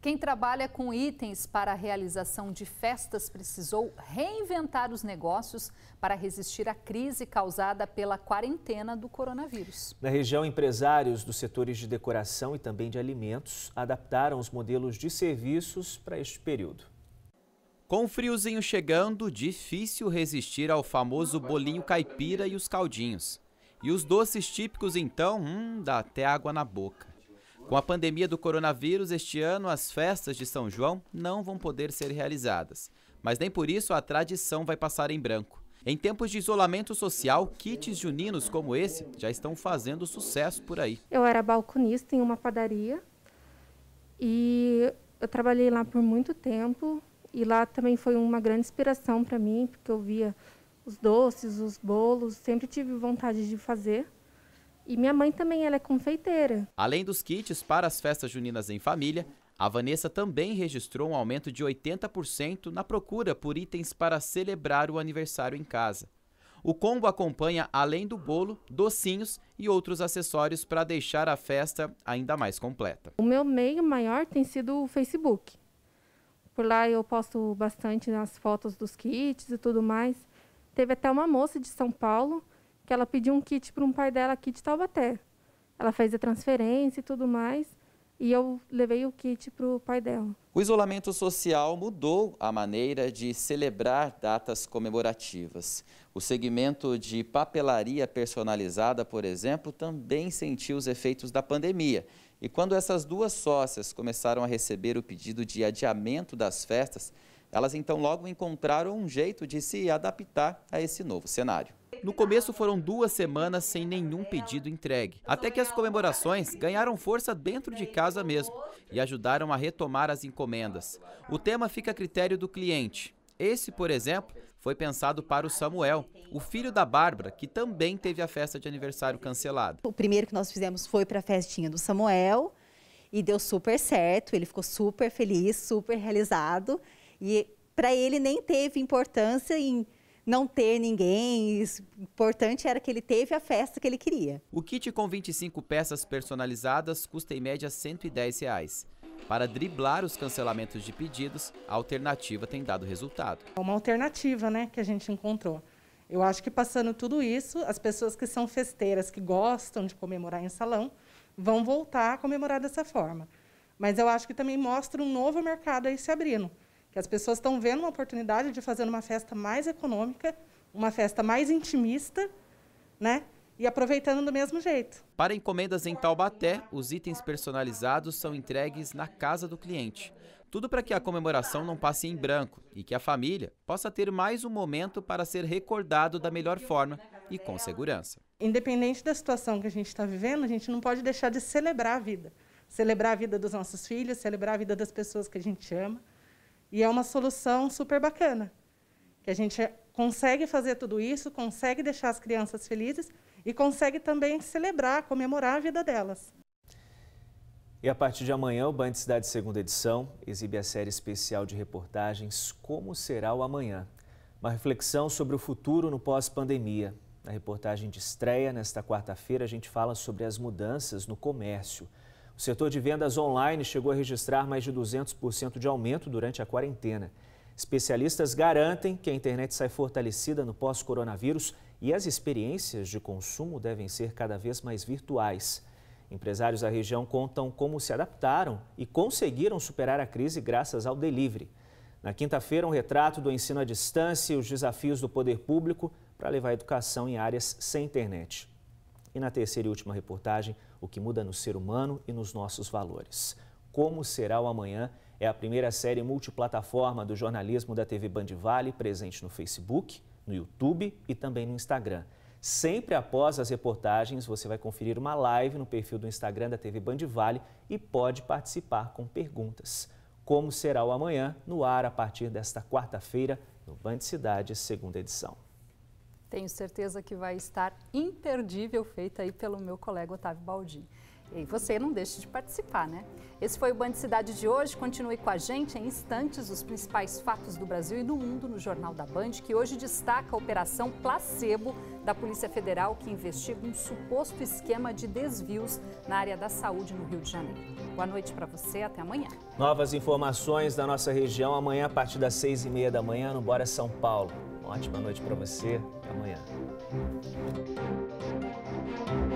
Quem trabalha com itens para a realização de festas precisou reinventar os negócios para resistir à crise causada pela quarentena do coronavírus. Na região, empresários dos setores de decoração e também de alimentos adaptaram os modelos de serviços para este período. Com o friozinho chegando, difícil resistir ao famoso bolinho caipira e os caldinhos. E os doces típicos, então, hum, dá até água na boca. Com a pandemia do coronavírus, este ano as festas de São João não vão poder ser realizadas. Mas nem por isso a tradição vai passar em branco. Em tempos de isolamento social, kits juninos como esse já estão fazendo sucesso por aí. Eu era balconista em uma padaria e eu trabalhei lá por muito tempo e lá também foi uma grande inspiração para mim, porque eu via os doces, os bolos, sempre tive vontade de fazer. E minha mãe também, ela é confeiteira. Além dos kits para as festas juninas em família, a Vanessa também registrou um aumento de 80% na procura por itens para celebrar o aniversário em casa. O combo acompanha, além do bolo, docinhos e outros acessórios para deixar a festa ainda mais completa. O meu meio maior tem sido o Facebook. Por lá eu posto bastante as fotos dos kits e tudo mais. Teve até uma moça de São Paulo que ela pediu um kit para um pai dela aqui de Taubaté. Ela fez a transferência e tudo mais, e eu levei o kit para o pai dela. O isolamento social mudou a maneira de celebrar datas comemorativas. O segmento de papelaria personalizada, por exemplo, também sentiu os efeitos da pandemia. E quando essas duas sócias começaram a receber o pedido de adiamento das festas, elas então logo encontraram um jeito de se adaptar a esse novo cenário. No começo foram duas semanas sem nenhum pedido entregue, até que as comemorações ganharam força dentro de casa mesmo e ajudaram a retomar as encomendas. O tema fica a critério do cliente. Esse, por exemplo, foi pensado para o Samuel, o filho da Bárbara, que também teve a festa de aniversário cancelada. O primeiro que nós fizemos foi para a festinha do Samuel e deu super certo, ele ficou super feliz, super realizado e para ele nem teve importância em não ter ninguém. O importante era que ele teve a festa que ele queria. O kit com 25 peças personalizadas custa em média R$ 110. Reais. Para driblar os cancelamentos de pedidos, a alternativa tem dado resultado. É uma alternativa né, que a gente encontrou. Eu acho que passando tudo isso, as pessoas que são festeiras, que gostam de comemorar em salão, vão voltar a comemorar dessa forma. Mas eu acho que também mostra um novo mercado aí se abrindo que as pessoas estão vendo uma oportunidade de fazer uma festa mais econômica, uma festa mais intimista, né? E aproveitando do mesmo jeito. Para encomendas em Taubaté, os itens personalizados são entregues na casa do cliente. Tudo para que a comemoração não passe em branco e que a família possa ter mais um momento para ser recordado da melhor forma e com segurança. Independente da situação que a gente está vivendo, a gente não pode deixar de celebrar a vida. Celebrar a vida dos nossos filhos, celebrar a vida das pessoas que a gente ama. E é uma solução super bacana, que a gente consegue fazer tudo isso, consegue deixar as crianças felizes e consegue também celebrar, comemorar a vida delas. E a partir de amanhã, o Band Cidade Segunda Edição exibe a série especial de reportagens Como Será o Amanhã? Uma reflexão sobre o futuro no pós-pandemia. Na reportagem de estreia, nesta quarta-feira, a gente fala sobre as mudanças no comércio. O setor de vendas online chegou a registrar mais de 200% de aumento durante a quarentena. Especialistas garantem que a internet sai fortalecida no pós-coronavírus e as experiências de consumo devem ser cada vez mais virtuais. Empresários da região contam como se adaptaram e conseguiram superar a crise graças ao delivery. Na quinta-feira, um retrato do ensino à distância e os desafios do poder público para levar a educação em áreas sem internet. E na terceira e última reportagem, o que muda no ser humano e nos nossos valores. Como será o amanhã? É a primeira série multiplataforma do jornalismo da TV Band Vale, presente no Facebook, no YouTube e também no Instagram. Sempre após as reportagens, você vai conferir uma live no perfil do Instagram da TV Band Vale e pode participar com perguntas. Como será o amanhã, no ar a partir desta quarta-feira, no Band Cidade, segunda edição. Tenho certeza que vai estar imperdível, feita aí pelo meu colega Otávio Baldin. E você não deixe de participar, né? Esse foi o Band Cidade de hoje. Continue com a gente em instantes os principais fatos do Brasil e do mundo no Jornal da Band, que hoje destaca a Operação Placebo da Polícia Federal, que investiga um suposto esquema de desvios na área da saúde no Rio de Janeiro. Boa noite para você, até amanhã. Novas informações da nossa região amanhã a partir das seis e meia da manhã no Bora São Paulo. Uma ótima noite para você. Até amanhã.